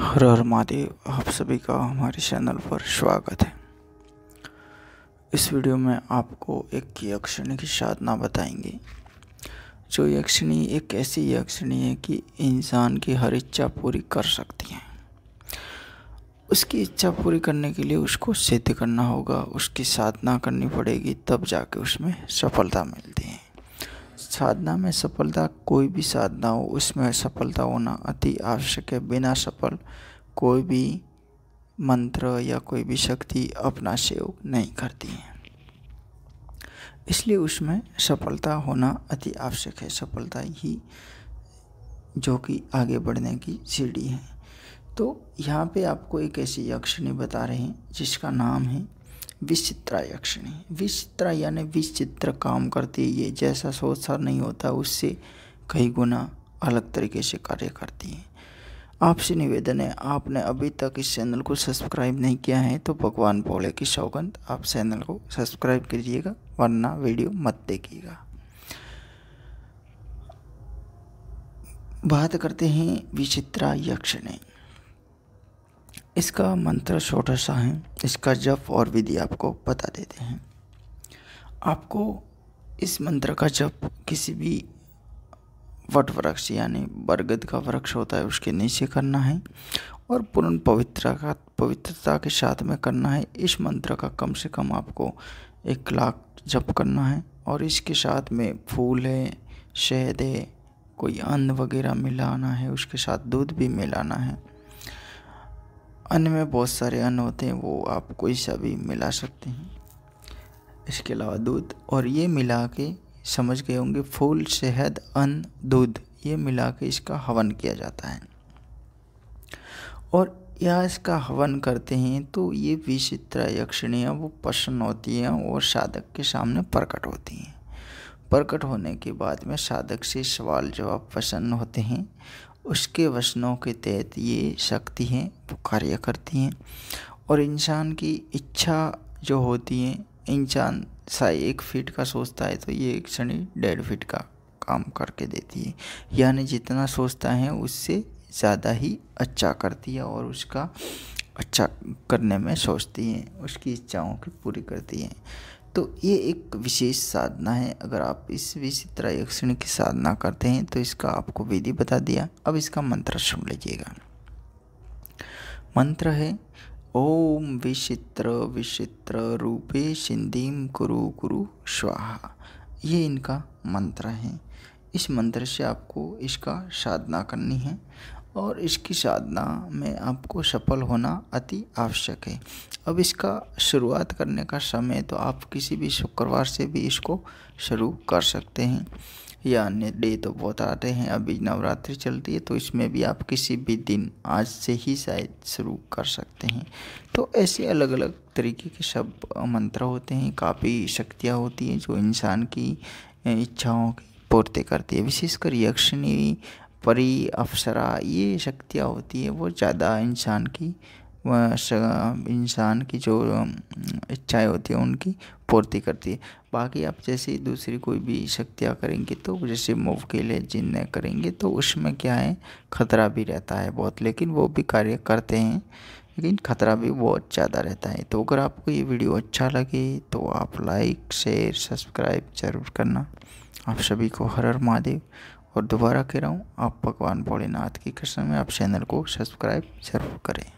हर हर महादेव आप सभी का हमारे चैनल पर स्वागत है इस वीडियो में आपको एक यक्षिणी की साधना बताएंगे जो यक्षिणी एक ऐसी यक्षिणी है कि इंसान की हर इच्छा पूरी कर सकती है उसकी इच्छा पूरी करने के लिए उसको सिद्ध करना होगा उसकी साधना करनी पड़ेगी तब जाके उसमें सफलता मिलती है साधना में सफलता कोई भी साधना हो उसमें सफलता होना अति आवश्यक है बिना सफल कोई भी मंत्र या कोई भी शक्ति अपना सेव नहीं करती है इसलिए उसमें सफलता होना अति आवश्यक है सफलता ही जो कि आगे बढ़ने की सीढ़ी है तो यहाँ पे आपको एक ऐसी यक्षिणी बता रहे हैं जिसका नाम है विचित्रा यक्षिणी विचित्रा यानी विचित्र काम करती है ये जैसा सोच सार नहीं होता उससे कई गुना अलग तरीके से कार्य करती है आपसे निवेदन है आपने अभी तक इस चैनल को सब्सक्राइब नहीं किया है तो भगवान भोले की सौगंध आप चैनल को सब्सक्राइब कीजिएगा वरना वीडियो मत देखिएगा बात करते हैं विचित्रा यक्षिणी इसका मंत्र छोटा सा है इसका जप और विधि आपको बता देते हैं आपको इस मंत्र का जप किसी भी वट वृक्ष यानी बरगद का वृक्ष होता है उसके नीचे करना है और पूर्ण पवित्रता का पवित्रता के साथ में करना है इस मंत्र का कम से कम आपको एक लाख जप करना है और इसके साथ में फूल है शहद है कोई अन्न वगैरह मिलाना है उसके साथ दूध भी मिलाना है अन्य में बहुत सारे अन्न होते हैं वो आप कोई सा भी मिला सकते हैं इसके अलावा दूध और ये मिला के समझ गए होंगे फूल शहद अन्न दूध ये मिला के इसका हवन किया जाता है और या इसका हवन करते हैं तो ये विचित्र यक्षिणियाँ वो प्रसन्न होती हैं और साधक के सामने प्रकट होती हैं प्रकट होने के बाद में साधक से सवाल जवाब प्रसन्न होते हैं उसके वचनों के तहत ये शक्ति हैं वो कार्य करती हैं और इंसान की इच्छा जो होती है इंसान सा एक फीट का सोचता है तो ये एक क्षण डेढ़ फीट का काम करके देती है यानी जितना सोचता है उससे ज़्यादा ही अच्छा करती है और उसका अच्छा करने में सोचती हैं उसकी इच्छाओं की पूरी करती हैं तो ये एक विशेष साधना है अगर आप इस यक्षिण की साधना करते हैं तो इसका आपको विधि बता दिया अब इसका मंत्र सुन लीजिएगा मंत्र है ओम विचित्र विचित्र रूपे सिंधीम कुरु कुरु स्वाहा ये इनका मंत्र है इस मंत्र से आपको इसका साधना करनी है और इसकी साधना में आपको सफल होना अति आवश्यक है अब इसका शुरुआत करने का समय तो आप किसी भी शुक्रवार से भी इसको शुरू कर सकते हैं या अन्य डे तो बहुत आते हैं अभी नवरात्रि चलती है तो इसमें भी आप किसी भी दिन आज से ही शायद शुरू कर सकते हैं तो ऐसे अलग अलग तरीके के सब मंत्र होते हैं काफ़ी शक्तियाँ होती हैं जो इंसान की इच्छाओं की पूर्ति करती है विशेषकर यक्षिणी परी अप्सरा ये शक्तियाँ होती है वो ज़्यादा इंसान की इंसान की जो इच्छाएं होती है उनकी पूर्ति करती है बाकी आप जैसे दूसरी कोई भी शक्तियाँ करेंगे तो जैसे मूव के लिए जिन्हें करेंगे तो उसमें क्या है खतरा भी रहता है बहुत लेकिन वो भी कार्य करते हैं लेकिन खतरा भी बहुत ज़्यादा रहता है तो अगर आपको ये वीडियो अच्छा लगे तो आप लाइक शेयर सब्सक्राइब जरूर करना आप सभी को हर हर महादेव और दोबारा कह रहा हूँ आप भगवान भोलेनाथ की कृष्ण में आप चैनल को सब्सक्राइब जरूर करें